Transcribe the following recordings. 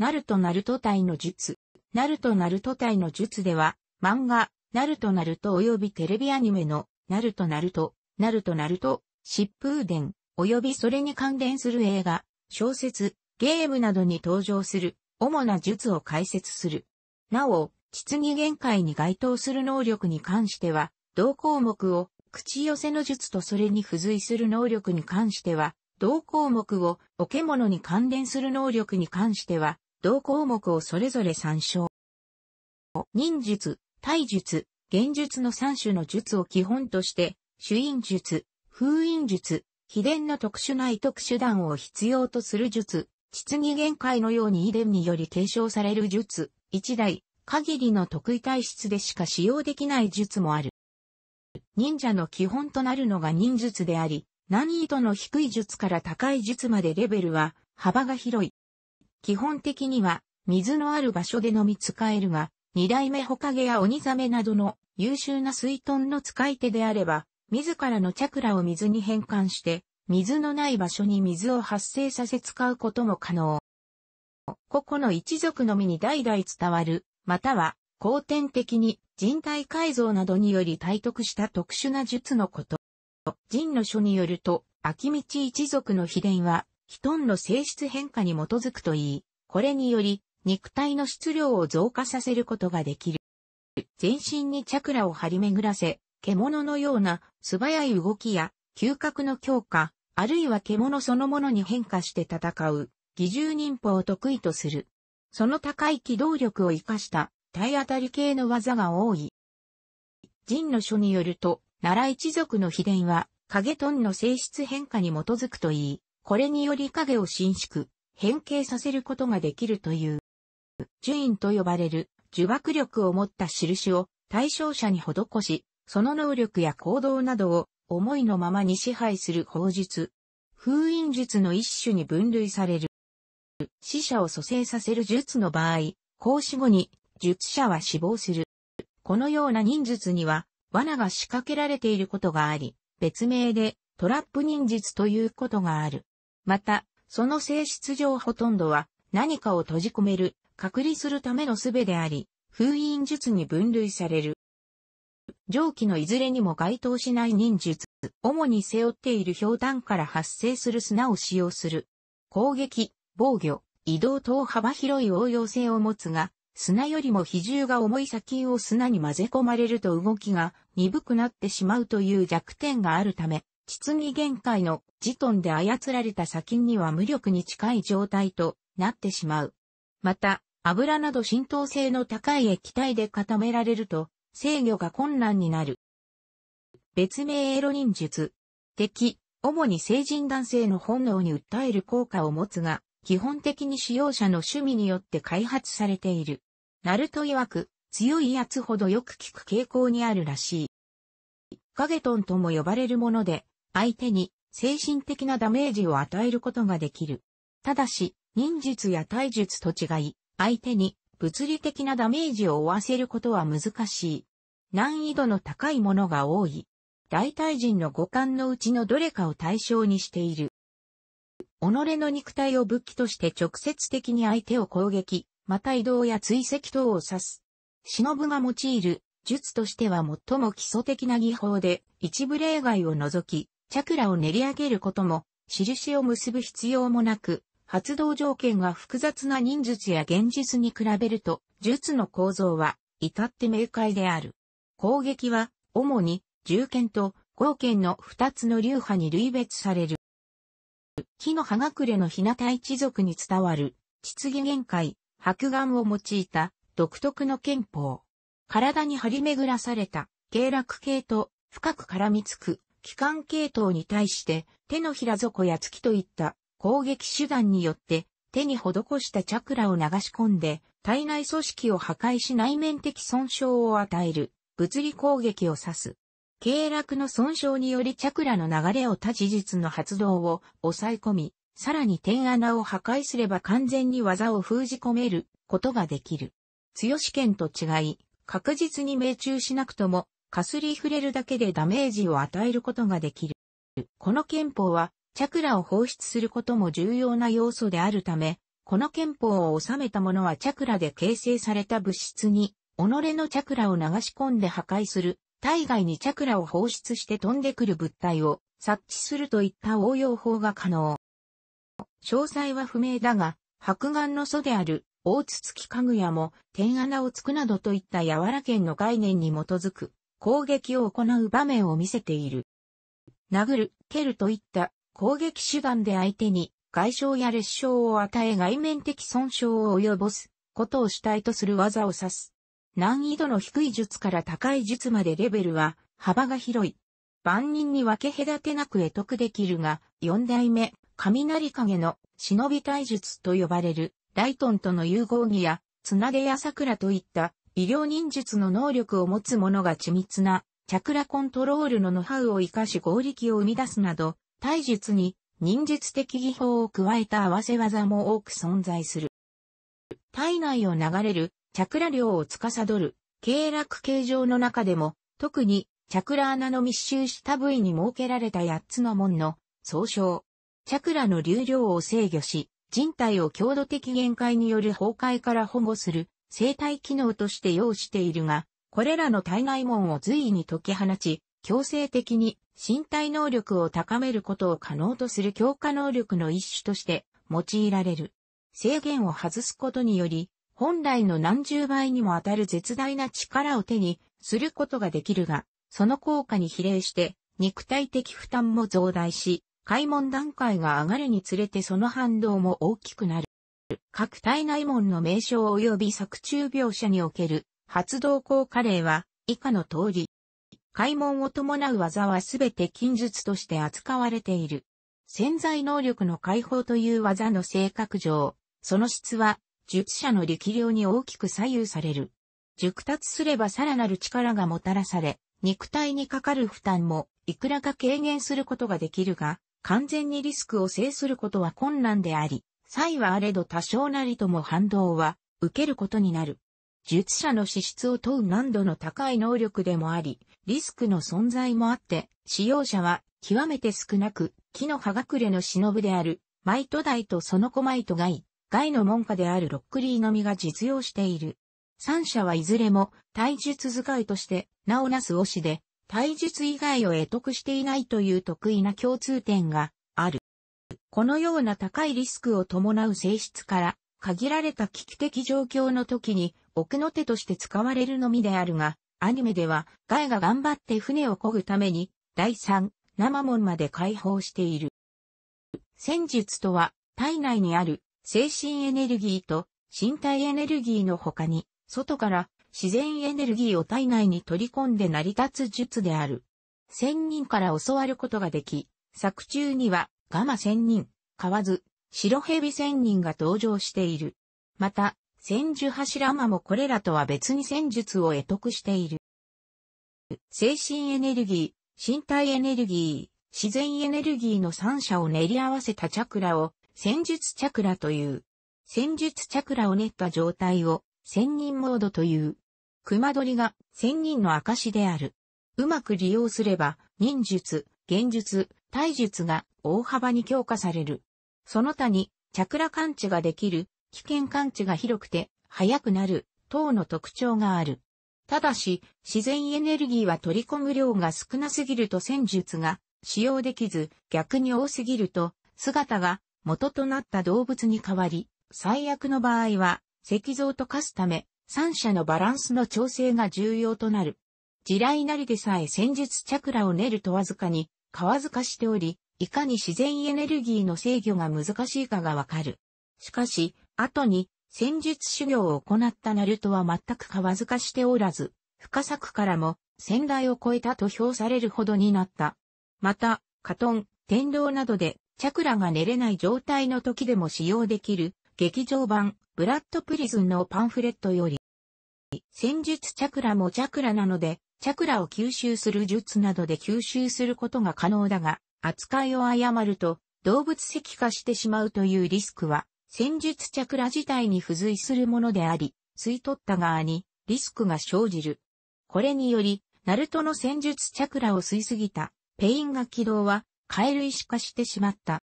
ナルトナルト隊の術。ナルトナルト隊の術では、漫画、ナルトナルト及びテレビアニメの、ナルトナルト、ナルトナルト、疾風伝、及びそれに関連する映画、小説、ゲームなどに登場する、主な術を解説する。なお、質疑限界に該当する能力に関しては、同項目を、口寄せの術とそれに付随する能力に関しては、同項目を、おけに関連する能力に関しては、同項目をそれぞれ参照。忍術、体術、現術の三種の術を基本として、主因術、封印術、秘伝の特殊ない特殊弾を必要とする術、質疑限界のように遺伝により継承される術、一代、限りの得意体質でしか使用できない術もある。忍者の基本となるのが忍術であり、難易度の低い術から高い術までレベルは幅が広い。基本的には水のある場所で飲み使えるが、二代目ホカゲや鬼ザメなどの優秀な水遁の使い手であれば、自らのチャクラを水に変換して、水のない場所に水を発生させ使うことも可能。ここの一族のみに代々伝わる、または、後天的に人体改造などにより体得した特殊な術のこと。人の書によると、秋道一族の秘伝は、人トンの性質変化に基づくといい、これにより肉体の質量を増加させることができる。全身にチャクラを張り巡らせ、獣のような素早い動きや嗅覚の強化、あるいは獣そのものに変化して戦う、義重忍法を得意とする。その高い機動力を活かした体当たり系の技が多い。人の書によると、奈良一族の秘伝は、影トンの性質変化に基づくといい、これにより影を伸縮、変形させることができるという。樹印と呼ばれる呪縛力を持った印を対象者に施し、その能力や行動などを思いのままに支配する法術。封印術の一種に分類される。死者を蘇生させる術の場合、行使後に術者は死亡する。このような忍術には罠が仕掛けられていることがあり、別名でトラップ忍術ということがある。また、その性質上ほとんどは何かを閉じ込める、隔離するための術であり、封印術に分類される。上記のいずれにも該当しない忍術、主に背負っている氷炭から発生する砂を使用する。攻撃、防御、移動等幅広い応用性を持つが、砂よりも比重が重い砂金を砂に混ぜ込まれると動きが鈍くなってしまうという弱点があるため、質疑限界のジトンで操られた砂金には無力に近い状態となってしまう。また、油など浸透性の高い液体で固められると制御が困難になる。別名エロ忍術。敵、主に成人男性の本能に訴える効果を持つが、基本的に使用者の趣味によって開発されている。ナルト曰く、強いやつほどよく効く傾向にあるらしい。カゲトンとも呼ばれるもので、相手に精神的なダメージを与えることができる。ただし、忍術や体術と違い、相手に物理的なダメージを負わせることは難しい。難易度の高いものが多い。大体人の五感のうちのどれかを対象にしている。己の肉体を武器として直接的に相手を攻撃、また移動や追跡等を指す。忍が用いる術としては最も基礎的な技法で、一部例外を除き、チャクラを練り上げることも、印を結ぶ必要もなく、発動条件は複雑な忍術や現実に比べると、術の構造は、至って明快である。攻撃は、主に、銃剣と、合剣の二つの流派に類別される。木の葉隠れの日向一族に伝わる、秩木限界、白眼を用いた、独特の剣法。体に張り巡らされた、経絡系と、深く絡みつく、機関系統に対して手のひら底や突きといった攻撃手段によって手に施したチャクラを流し込んで体内組織を破壊し内面的損傷を与える物理攻撃を指す。経絡の損傷によりチャクラの流れを他事実の発動を抑え込み、さらに点穴を破壊すれば完全に技を封じ込めることができる。強試験と違い、確実に命中しなくともかすり触れるだけでダメージを与えることができる。この憲法は、チャクラを放出することも重要な要素であるため、この憲法を収めた者はチャクラで形成された物質に、己のチャクラを流し込んで破壊する、体外にチャクラを放出して飛んでくる物体を察知するといった応用法が可能。詳細は不明だが、白眼の祖である大筒木家具屋も天穴をつくなどといった柔ら剣の概念に基づく攻撃を行う場面を見せている。殴る、蹴るといった攻撃手段で相手に外傷や裂傷を与え外面的損傷を及ぼすことを主体とする技を指す。難易度の低い術から高い術までレベルは幅が広い。万人に分け隔てなく得得できるが、四代目、雷影の忍び体術と呼ばれる、ライトンとの融合技や、綱げや桜といった医療忍術の能力を持つ者が緻密な、チャクラコントロールのノハウを活かし合力を生み出すなど、体術に忍術的技法を加えた合わせ技も多く存在する。体内を流れるチャクラ量を司る、経絡形状の中でも、特にチャクラ穴の密集した部位に設けられた8つの門の総称。チャクラの流量を制御し、人体を強度的限界による崩壊から保護する生体機能として用しているが、これらの体外門を随意に解き放ち、強制的に身体能力を高めることを可能とする強化能力の一種として用いられる。制限を外すことにより、本来の何十倍にも当たる絶大な力を手にすることができるが、その効果に比例して肉体的負担も増大し、開門段階が上がるにつれてその反動も大きくなる。各体内門の名称及び作中描写における発動効果例は以下の通り。開門を伴う技はすべて近術として扱われている。潜在能力の解放という技の性格上、その質は術者の力量に大きく左右される。熟達すればさらなる力がもたらされ、肉体にかかる負担もいくらか軽減することができるが、完全にリスクを制することは困難であり、際はあれど多少なりとも反動は受けることになる。術者の資質を問う難度の高い能力でもあり、リスクの存在もあって、使用者は極めて少なく、木の葉隠れの忍である、マイト大とその子マイトガイ、ガイの門下であるロックリーのみが実用している。三者はいずれも、体術使いとして名をなす推しで、体術以外を得得していないという得意な共通点がこのような高いリスクを伴う性質から、限られた危機的状況の時に奥の手として使われるのみであるが、アニメではガイが頑張って船を漕ぐために、第3、生門まで解放している。戦術とは、体内にある精神エネルギーと身体エネルギーの他に、外から自然エネルギーを体内に取り込んで成り立つ術である。仙人から教わることができ、作中にはガマ仙人、河津、白蛇仙人が登場している。また、千手柱間もこれらとは別に戦術を得得している。精神エネルギー、身体エネルギー、自然エネルギーの三者を練り合わせたチャクラを戦術チャクラという。戦術チャクラを練った状態を仙人モードという。熊取が仙人の証である。うまく利用すれば、忍術、現術、体術が大幅に強化される。その他に、チャクラ感知ができる、危険感知が広くて、速くなる、等の特徴がある。ただし、自然エネルギーは取り込む量が少なすぎると戦術が使用できず、逆に多すぎると、姿が元となった動物に変わり、最悪の場合は、石像と化すため、三者のバランスの調整が重要となる。地雷なりでさえ戦術チャクラを練るとわずかに、川塚かしており、いかに自然エネルギーの制御が難しいかがわかる。しかし、後に戦術修行を行ったナルトは全く川ずかしておらず、深作からも仙台を超えたと評されるほどになった。また、カトン、天道などで、チャクラが寝れない状態の時でも使用できる、劇場版、ブラッドプリズンのパンフレットより、戦術チャクラもチャクラなので、チャクラを吸収する術などで吸収することが可能だが、扱いを誤ると動物石化してしまうというリスクは、戦術チャクラ自体に付随するものであり、吸い取った側にリスクが生じる。これにより、ナルトの戦術チャクラを吸いすぎたペインが起動は、貝類化してしまった。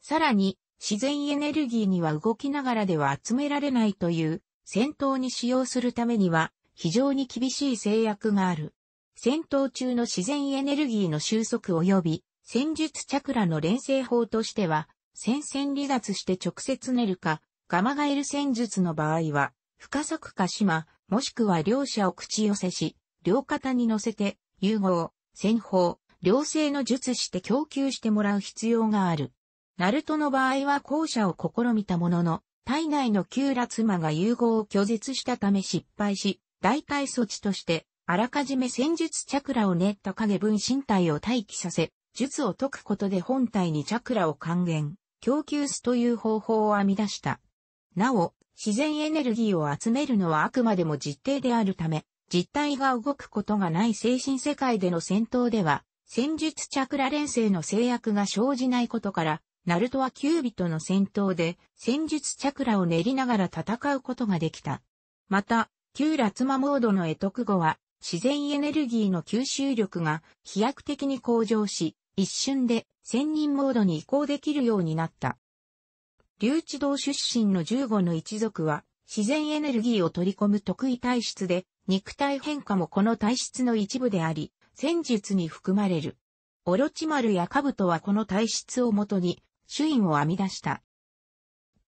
さらに、自然エネルギーには動きながらでは集められないという、戦闘に使用するためには、非常に厳しい制約がある。戦闘中の自然エネルギーの収束及び、戦術チャクラの連成法としては、戦線離脱して直接寝るか、ガマガエル戦術の場合は、深速か島、もしくは両者を口寄せし、両肩に乗せて、融合、戦法、両性の術して供給してもらう必要がある。ナルトの場合は後者を試みたものの、体内の旧ュラ妻が融合を拒絶したため失敗し、代替措置として、あらかじめ戦術チャクラを練った影分身体を待機させ、術を解くことで本体にチャクラを還元、供給すという方法を編み出した。なお、自然エネルギーを集めるのはあくまでも実定であるため、実体が動くことがない精神世界での戦闘では、戦術チャクラ連生の制約が生じないことから、ナルトはキュービとの戦闘で戦術チャクラを練りながら戦うことができた。また、旧ラツマモードの得得後は、自然エネルギーの吸収力が飛躍的に向上し、一瞬で専任モードに移行できるようになった。竜地道出身の15の一族は、自然エネルギーを取り込む得意体質で、肉体変化もこの体質の一部であり、戦術に含まれる。オロチマルやカブトはこの体質をもとに、主因を編み出した。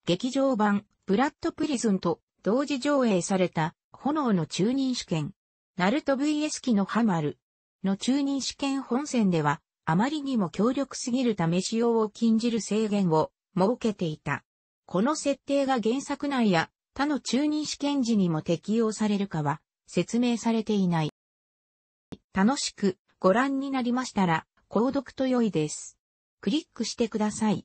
劇場版、ブラッドプリズンと同時上映された、炎の中忍主権。ナルト VS 機のハマルの中任試験本線では、あまりにも強力すぎるため使用を禁じる制限を設けていた。この設定が原作内や他の中任試験時にも適用されるかは説明されていない。楽しくご覧になりましたら、購読と良いです。クリックしてください。